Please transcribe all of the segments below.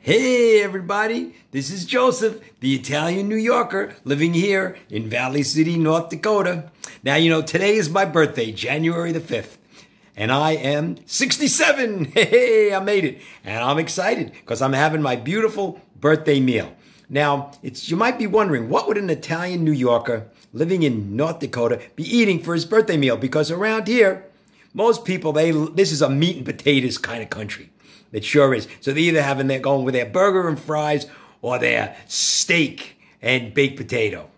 Hey, everybody, this is Joseph, the Italian New Yorker, living here in Valley City, North Dakota. Now, you know, today is my birthday, January the 5th, and I am 67. Hey, I made it, and I'm excited because I'm having my beautiful birthday meal. Now, it's, you might be wondering, what would an Italian New Yorker living in North Dakota be eating for his birthday meal? Because around here, most people, they, this is a meat and potatoes kind of country. It sure is. So they're either having their going with their burger and fries or their steak and baked potato.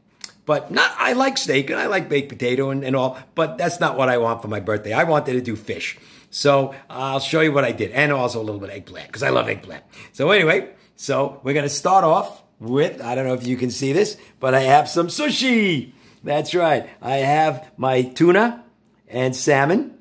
But not I like steak and I like baked potato and, and all, but that's not what I want for my birthday. I wanted to do fish. So uh, I'll show you what I did. And also a little bit eggplant, because I love eggplant. So anyway, so we're gonna start off with, I don't know if you can see this, but I have some sushi. That's right. I have my tuna and salmon,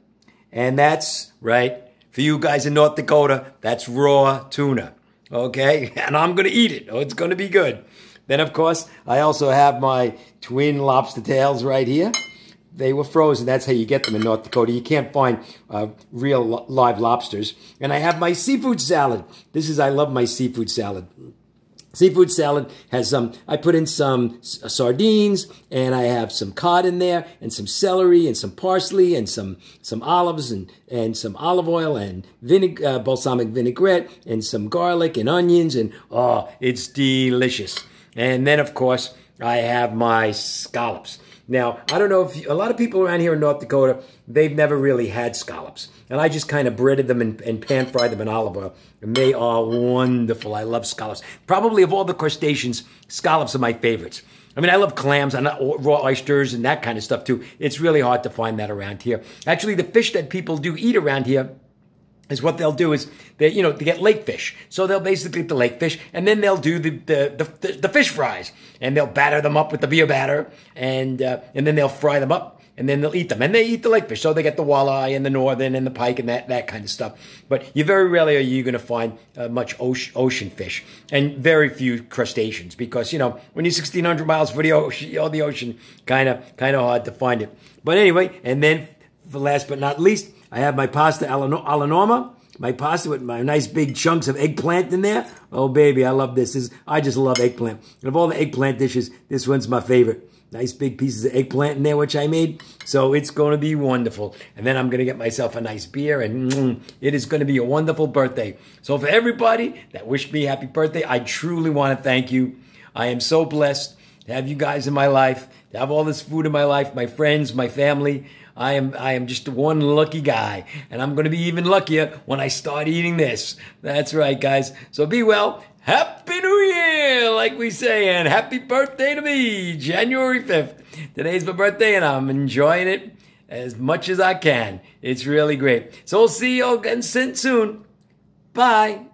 and that's right for you guys in North Dakota, that's raw tuna. Okay? And I'm going to eat it. Oh, it's going to be good. Then, of course, I also have my twin lobster tails right here. They were frozen. That's how you get them in North Dakota. You can't find uh, real live lobsters. And I have my seafood salad. This is, I love my seafood salad. Seafood salad has some, I put in some uh, sardines and I have some cod in there and some celery and some parsley and some, some olives and, and some olive oil and uh, balsamic vinaigrette and some garlic and onions and oh, it's delicious. And then of course I have my scallops. Now, I don't know if you, a lot of people around here in North Dakota, they've never really had scallops. And I just kind of breaded them and, and pan fried them in olive oil. And they are wonderful. I love scallops. Probably of all the crustaceans, scallops are my favorites. I mean, I love clams and uh, raw oysters and that kind of stuff too. It's really hard to find that around here. Actually, the fish that people do eat around here is what they'll do is they you know they get lake fish so they'll basically get the lake fish and then they'll do the the, the, the fish fries and they'll batter them up with the beer batter and uh, and then they'll fry them up and then they'll eat them and they eat the lake fish so they get the walleye and the northern and the pike and that that kind of stuff but you very rarely are you going to find uh, much ocean, ocean fish and very few crustaceans because you know when you're 1600 miles from the ocean, you the ocean kind of kind of hard to find it but anyway and then for last but not least, I have my pasta alla norma, my pasta with my nice big chunks of eggplant in there. Oh, baby, I love this. this I just love eggplant. And of all the eggplant dishes, this one's my favorite. Nice big pieces of eggplant in there, which I made. So it's going to be wonderful. And then I'm going to get myself a nice beer, and mm, it is going to be a wonderful birthday. So for everybody that wished me happy birthday, I truly want to thank you. I am so blessed to have you guys in my life, to have all this food in my life, my friends, my family. I am I am just one lucky guy, and I'm going to be even luckier when I start eating this. That's right, guys. So be well. Happy New Year, like we say, and happy birthday to me, January 5th. Today's my birthday, and I'm enjoying it as much as I can. It's really great. So we'll see you all again soon. Bye.